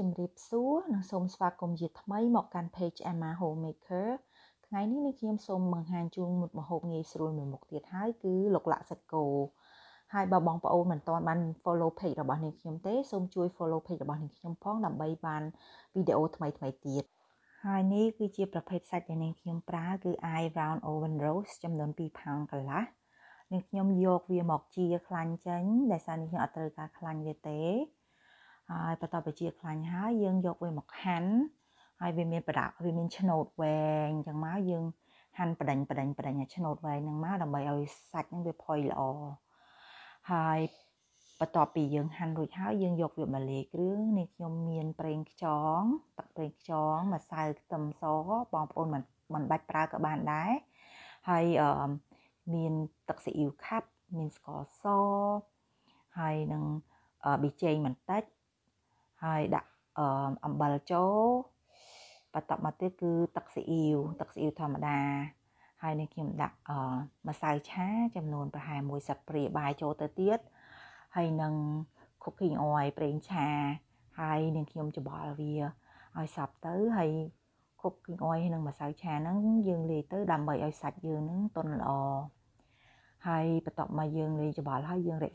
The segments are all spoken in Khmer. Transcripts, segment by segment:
ជំរាបសួរនិងសូមស្វាគមន៍ជាថ្មីមកកាន់ page Emma Homemaker ថ្ងៃនេះនេះខ្ញុំសូមបង្ហាញជូនមុខម្ហូបងាយស្រួលមួយមុខទៀតហើយគឺលោកលាក់សាច់គោហើយបើបងប្អូនមិនទាន់បាន follow page របស់នាងខ្ញុំទេសូមជួយ follow page របស់នាងខ្ញុំផងដើម្បីបានវីដេអូថ្មីថ្មីទៀត ហើយនេះគឺជាប្រភេទសាច់ដែលនាងខ្ញុំប្រើគឺ eye round oven roast ចំនួន2ផោងកន្លះនាងខ្ញុំយកវាមកជាខ្លាញ់ចេញដែលសារនាងខ្ញុំអត់ត្រូវការខ្លាញ់វាទេហើយបន្ទាប់ពីជាខ្លាញ់ហើយយើងយកវាមកហាន់ហើយវាមានប្រដាក់វាមានឆ្នោតវែងអញ្ចឹងមកយើងហាន់បដិញបដិញបដិញឲ្យឆ្នោតវែងហ្នឹងមកដើម្បីឲ្យសាច់ហ្នឹងវាផុយល្អហើយបន្ទាប់ពីយើងហាន់រួចហើយយើងយកវាមកលាយគ្រឿងនេះខ្ញុំមានប្រេងខ្យងទឹកប្រេងខ្យងម្សៅខ្ទឹមសបងប្អូនមិនមិនបាច់ប្រើក៏បានដែរហើយមានទឹកស៊ីអ៊ីវខាប់មានស្ករសហើយនឹងប៊ីចេងបន្តិចហើយដាក់អំបិលចូលបន្ទាប់មកទៀតគឺទឹកស៊ីអ៊ីវទឹកស៊ីអ៊ីវធម្មតាហើយនេះខ្ញុំដាក់ម្សៅឆាចំនួនប្រហែល1ស្លាបព្រាបាយចូលទៅទៀតហើយនឹង cooking oil ប្រេងឆា ហើយនឹងខ្ញុំច្បល់វាឲ្យសប់ទៅហើយ cooking oil និងម្សៅឆាហ្នឹងយើងលាយទៅដើម្បីឲ្យសាច់យើងហ្នឹងទន់ល្អហើយបន្ទាប់មកយើងលាយច្បល់ហើយយើងយក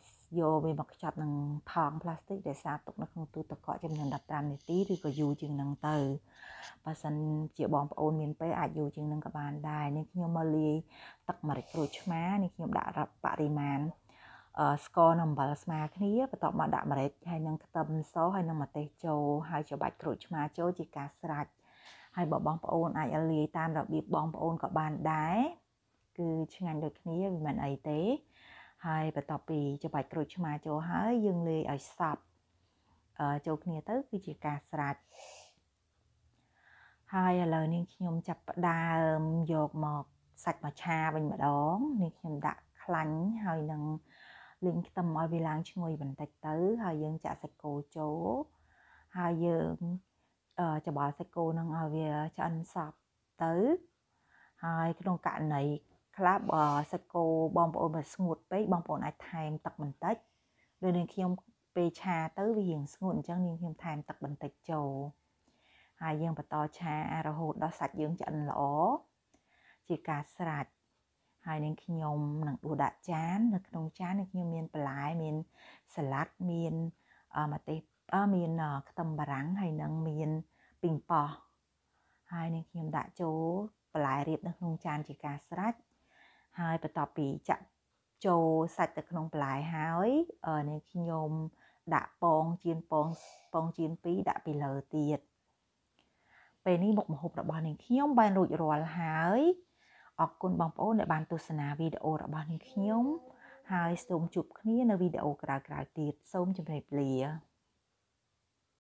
វាមកខ្ចប់នឹងថង់ផ្លាស្ទិកដែលសារទុកនៅក្នុងទូទឹកកកចំនួន15នាទីឬក៏យូរជាងនឹងទៅបើសិនជាបងប្អូនមានពេលអាចយូរជាងនឹងក៏បានដែរនេះខ្ញុំមកលាយទឹកម្រេចក្រូចឆ្មានេះខ្ញុំដាក់បរិមាណស្ករនិងអំបិលស្មើគ្នាបន្ទាប់មកដាក់ម្រេចហើយនឹងខ្ទឹមសហើយនឹងម្ទេសចូលហើយច្របាច់ក្រូចឆ្មាចូលជាការស្រេចហើយបើបងប្អូនអាចលាយតាមរបៀបបងប្អូនក៏បានដែរគឺឆ្ងាញ់ដូចគ្នាវាមិនអីទេ ហើយបន្ទាប់ពីច្បាច់ក្រូចឆ្មាចូលហើយយើងលាយឲ្យសព្វចូលគ្នាទៅគឺជាការស្រាច់ហើយឥឡូវនាងខ្ញុំចាប់ផ្ដើមយកមកសាច់មកឆាវិញម្ដងនាងខ្ញុំដាក់ខ្លាញ់ហើយនឹងលីងខ្ទឹមឲ្យវាឡើងឈ្ងុយបន្តិចទៅ ហើយយើងចាក់សាច់គោចូលហើយយើងច្បល់សាច់គោនឹងឲ្យវាឆ្អិនសព្វទៅហើយក្នុងករណីខ្លះបើសាច់គោបងប្អូនបើស្ងួតពេកបងប្អូនអាចថែមទឹកបន្តិចដូចនឹងខ្ញុំពេលឆាទៅវារៀងស្ងួតអញ្ចឹងនាងខ្ញុំថែមទឹកបន្តិចចូលហើយយើងបន្តឆារហូតដល់សាច់យើងឆ្អិនល្អជាការស្រេចហើយនាងខ្ញុំនឹងដួសដាក់ចាន នៅក្នុងចាននាងខ្ញុំមានបន្លែមានសាឡាត់មានម្ទេសមានខ្ទឹមបារាំងហើយនឹងមានពីងប៉ោះហើយនាងខ្ញុំដាក់ចូលបន្លែរៀបនៅក្នុងចានជាការស្រេចហើយបន្ទាប់ពីចាក់ចូលសាច់ទៅក្នុងបន្លែហើយនេះខ្ញុំដាក់ពងចៀនពងពងចៀន2ដាក់ពីលើទៀតពេលនេះមុខម្ហូបរបស់នាងខ្ញុំបានរួចរាល់ហើយអរគុណបងប្អូនដែលបានទស្សនាវីដេអូរបស់នាងខ្ញុំហើយសូមជួបគ្នានៅវីដេអូក្រោយៗទៀតសូមជម្រាបលា